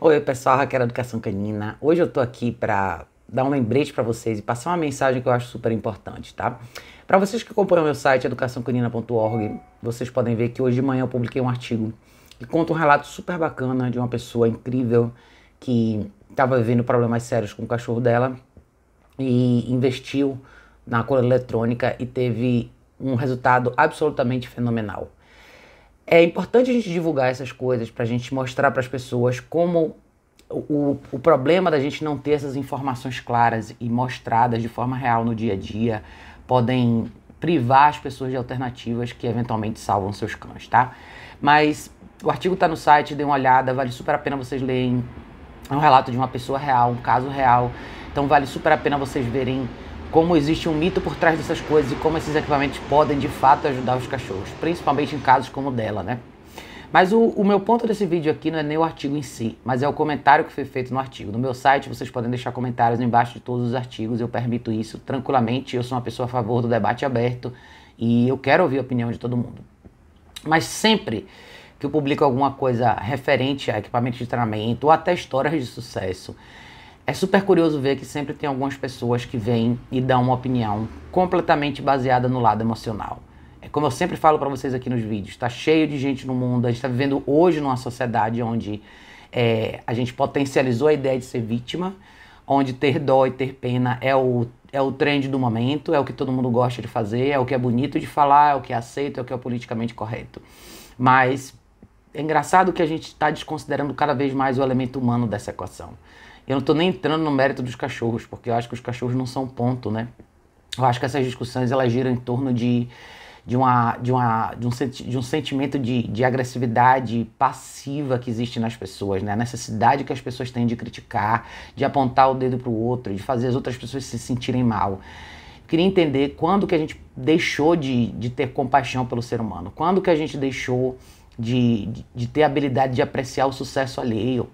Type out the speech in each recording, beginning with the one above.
Oi, pessoal, Raquel é Educação Canina. Hoje eu tô aqui para dar um lembrete para vocês e passar uma mensagem que eu acho super importante, tá? Para vocês que acompanham meu site educaçãocanina.org, vocês podem ver que hoje de manhã eu publiquei um artigo que conta um relato super bacana de uma pessoa incrível que estava vivendo problemas sérios com o cachorro dela e investiu na cola eletrônica e teve um resultado absolutamente fenomenal é importante a gente divulgar essas coisas para a gente mostrar para as pessoas como o, o problema da gente não ter essas informações claras e mostradas de forma real no dia a dia podem privar as pessoas de alternativas que eventualmente salvam seus cães, tá? Mas o artigo está no site, dê uma olhada, vale super a pena vocês lerem. É um relato de uma pessoa real, um caso real, então vale super a pena vocês verem como existe um mito por trás dessas coisas e como esses equipamentos podem de fato ajudar os cachorros, principalmente em casos como o dela, né? Mas o, o, meu ponto desse vídeo aqui não é nem o artigo em si, mas é o comentário que foi feito no artigo. No meu site vocês podem deixar comentários embaixo de todos os artigos, eu permito isso tranquilamente. Eu sou uma pessoa a favor do debate aberto e eu quero ouvir a opinião de todo mundo. Mas sempre que eu publico alguma coisa referente a equipamento de treinamento ou até histórias de sucesso, é super curioso ver que sempre tem algumas pessoas que vêm e dão uma opinião completamente baseada no lado emocional. É como eu sempre falo para vocês aqui nos vídeos, está cheio de gente no mundo, a gente está vivendo hoje numa sociedade onde é, a gente potencializou a ideia de ser vítima, onde ter dó e ter pena é o, é o trend do momento, é o que todo mundo gosta de fazer, é o que é bonito de falar, é o que é aceito, é o que é politicamente correto. Mas é engraçado que a gente está desconsiderando cada vez mais o elemento humano dessa equação. Eu não estou nem entrando no mérito dos cachorros, porque eu acho que os cachorros não são ponto, né? Eu acho que essas discussões elas giram em torno de, de, uma, de, uma, de, um, senti de um sentimento de, de agressividade passiva que existe nas pessoas, né? A necessidade que as pessoas têm de criticar, de apontar o dedo para o outro, de fazer as outras pessoas se sentirem mal queria entender quando que a gente deixou de, de ter compaixão pelo ser humano, quando que a gente deixou de, de, de ter a habilidade de apreciar o sucesso alheio,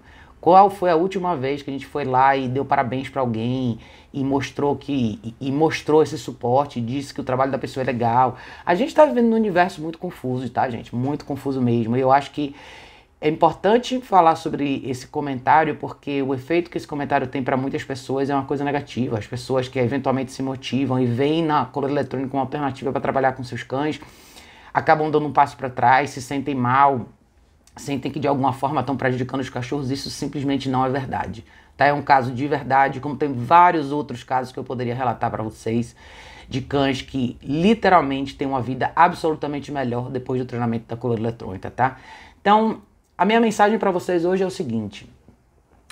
qual foi a última vez que a gente foi lá e deu parabéns para alguém e mostrou que e, mostrou esse suporte, disse que o trabalho da pessoa é legal? A gente está vivendo num universo muito confuso, tá, gente? Muito confuso mesmo. E eu acho que é importante falar sobre esse comentário porque o efeito que esse comentário tem para muitas pessoas é uma coisa negativa. As pessoas que eventualmente se motivam e veem na cola eletrônica uma alternativa para trabalhar com seus cães acabam dando um passo para trás, se sentem mal, sentem que de alguma forma estão prejudicando os cachorros, isso simplesmente não é verdade. Tá? É um caso de verdade, como tem vários outros casos que eu poderia relatar para vocês de cães que literalmente têm uma vida absolutamente melhor depois do treinamento da coleira eletrônica, tá? Então, a minha mensagem para vocês hoje é o seguinte: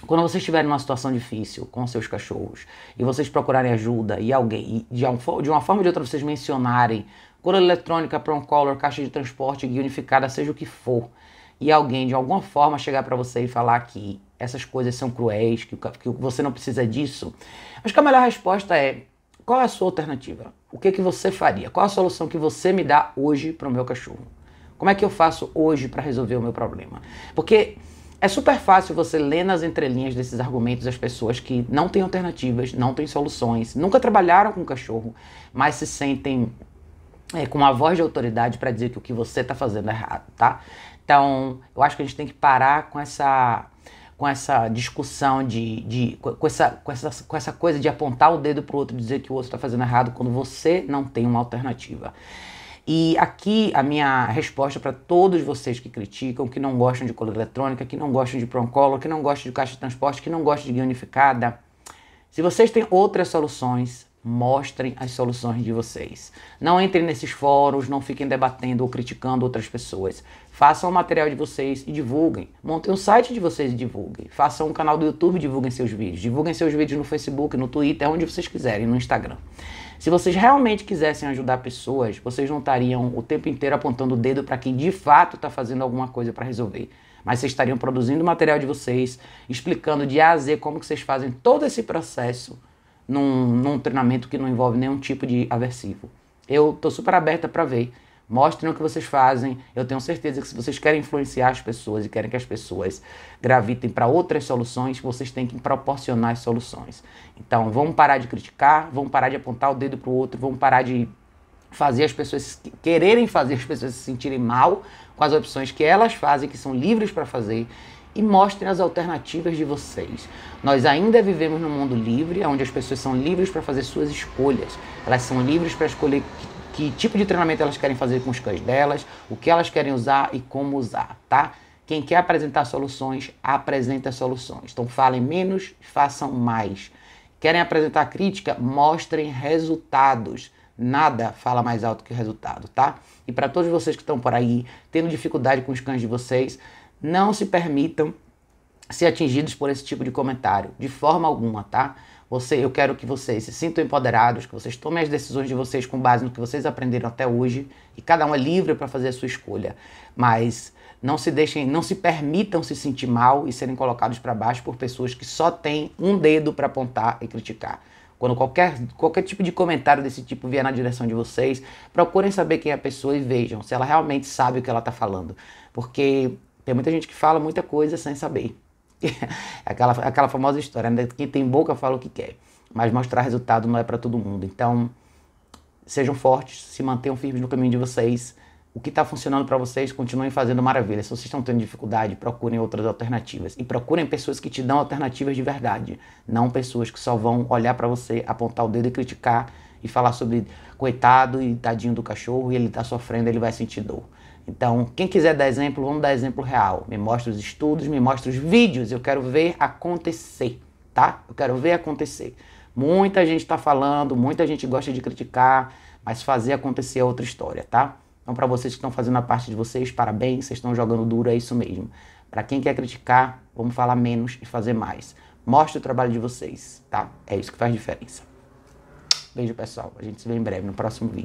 quando vocês estiverem numa situação difícil com seus cachorros e vocês procurarem ajuda e alguém, e de, uma forma ou de outra vocês mencionarem cor eletrônica, prong collar, caixa de transporte, guia unificada, seja o que for, e alguém de alguma forma chegar para você e falar que essas coisas são cruéis, que, que você não precisa disso, acho que a melhor resposta é qual é a sua alternativa? O que, que você faria? Qual a solução que você me dá hoje para o meu cachorro? Como é que eu faço hoje para resolver o meu problema? Porque é super fácil você ler nas entrelinhas desses argumentos as pessoas que não têm alternativas, não têm soluções, nunca trabalharam com cachorro, mas se sentem é, com uma voz de autoridade para dizer que o que você está fazendo é errado, tá? Então, eu acho que a gente tem que parar com essa com essa discussão de, de com, essa, com, essa, com essa coisa de apontar o dedo para o outro e dizer que o outro está fazendo errado quando você não tem uma alternativa. E aqui a minha resposta para todos vocês que criticam, que não gostam de cola eletrônica, que não gostam de proncolo, que não gostam de caixa de transporte, que não gostam de guia unificada. Se vocês têm outras soluções, Mostrem as soluções de vocês. Não entrem nesses fóruns, não fiquem debatendo ou criticando outras pessoas. Façam o material de vocês e divulguem. Montem um site de vocês e divulguem. Façam um canal do YouTube e divulguem seus vídeos. Divulguem seus vídeos no Facebook, no Twitter, onde vocês quiserem, no Instagram. Se vocês realmente quisessem ajudar pessoas, vocês não estariam o tempo inteiro apontando o dedo para quem de fato está fazendo alguma coisa para resolver. Mas vocês estariam produzindo o material de vocês, explicando de A a Z como que vocês fazem todo esse processo num, num treinamento que não envolve nenhum tipo de aversivo. Eu tô super aberta para ver. Mostrem o que vocês fazem. Eu tenho certeza que se vocês querem influenciar as pessoas e querem que as pessoas gravitem para outras soluções, vocês têm que proporcionar as soluções. Então, vamos parar de criticar, vamos parar de apontar o dedo para o outro, vamos parar de fazer as pessoas quererem fazer as pessoas se sentirem mal com as opções que elas fazem, que são livres para fazer, e mostrem as alternativas de vocês. Nós ainda vivemos num mundo livre, onde as pessoas são livres para fazer suas escolhas. Elas são livres para escolher que, que tipo de treinamento elas querem fazer com os cães delas, o que elas querem usar e como usar, tá? Quem quer apresentar soluções, apresenta soluções. Então falem menos, façam mais. Querem apresentar crítica? Mostrem resultados. Nada fala mais alto que resultado, tá? E para todos vocês que estão por aí, tendo dificuldade com os cães de vocês, não se permitam ser atingidos por esse tipo de comentário, de forma alguma, tá? Você, eu quero que vocês se sintam empoderados, que vocês tomem as decisões de vocês com base no que vocês aprenderam até hoje, e cada um é livre para fazer a sua escolha. Mas não se deixem, não se permitam se sentir mal e serem colocados para baixo por pessoas que só têm um dedo para apontar e criticar. Quando qualquer, qualquer tipo de comentário desse tipo vier na direção de vocês, procurem saber quem é a pessoa e vejam se ela realmente sabe o que ela está falando. Porque tem muita gente que fala muita coisa sem saber. aquela, aquela famosa história, né? Quem tem boca fala o que quer, mas mostrar resultado não é para todo mundo. Então, sejam fortes, se mantenham firmes no caminho de vocês. O que está funcionando para vocês, continuem fazendo maravilha. Se vocês estão tendo dificuldade, procurem outras alternativas. E procurem pessoas que te dão alternativas de verdade. Não pessoas que só vão olhar para você, apontar o dedo e criticar e falar sobre coitado e tadinho do cachorro e ele está sofrendo, ele vai sentir dor. Então, quem quiser dar exemplo, vamos dar exemplo real. Me mostra os estudos, me mostra os vídeos, eu quero ver acontecer, tá? Eu quero ver acontecer. Muita gente está falando, muita gente gosta de criticar, mas fazer acontecer é outra história, tá? Então, para vocês que estão fazendo a parte de vocês, parabéns, vocês estão jogando duro, é isso mesmo. Para quem quer criticar, vamos falar menos e fazer mais. Mostre o trabalho de vocês, tá? É isso que faz diferença. Beijo, pessoal. A gente se vê em breve no próximo vídeo.